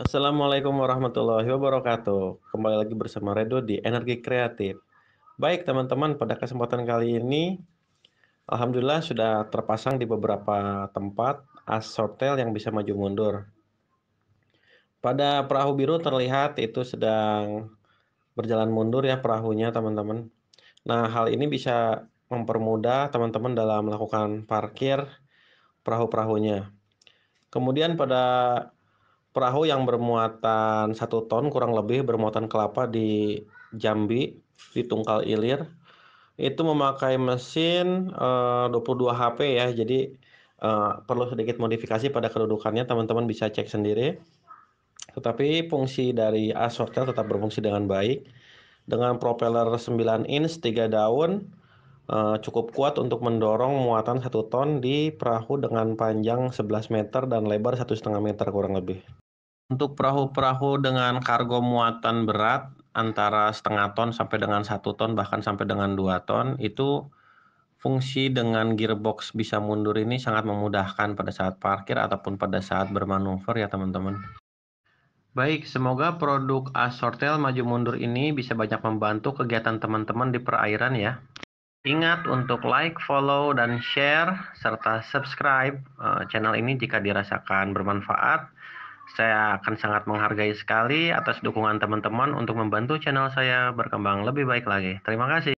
Assalamualaikum warahmatullahi wabarakatuh. Kembali lagi bersama Redo di Energi Kreatif. Baik teman-teman, pada kesempatan kali ini Alhamdulillah sudah terpasang di beberapa tempat asortel yang bisa maju mundur. Pada perahu biru terlihat itu sedang berjalan mundur ya perahunya teman-teman. Nah, hal ini bisa mempermudah teman-teman dalam melakukan parkir perahu-perahunya. Kemudian pada perahu yang bermuatan satu ton kurang lebih bermuatan kelapa di Jambi di Tungkal Ilir itu memakai mesin uh, 22 HP ya jadi uh, perlu sedikit modifikasi pada kedudukannya teman-teman bisa cek sendiri tetapi fungsi dari asortel tetap berfungsi dengan baik dengan propeller 9 inch 3 daun Eh, cukup kuat untuk mendorong muatan satu ton di perahu dengan panjang 11 meter dan lebar satu setengah meter kurang lebih. Untuk perahu-perahu dengan kargo muatan berat antara setengah ton sampai dengan satu ton bahkan sampai dengan dua ton itu fungsi dengan gearbox bisa mundur ini sangat memudahkan pada saat parkir ataupun pada saat bermanuver ya teman-teman. Baik, semoga produk Asortel maju mundur ini bisa banyak membantu kegiatan teman-teman di perairan ya. Ingat untuk like, follow, dan share, serta subscribe eh, channel ini jika dirasakan bermanfaat. Saya akan sangat menghargai sekali atas dukungan teman-teman untuk membantu channel saya berkembang lebih baik lagi. Terima kasih.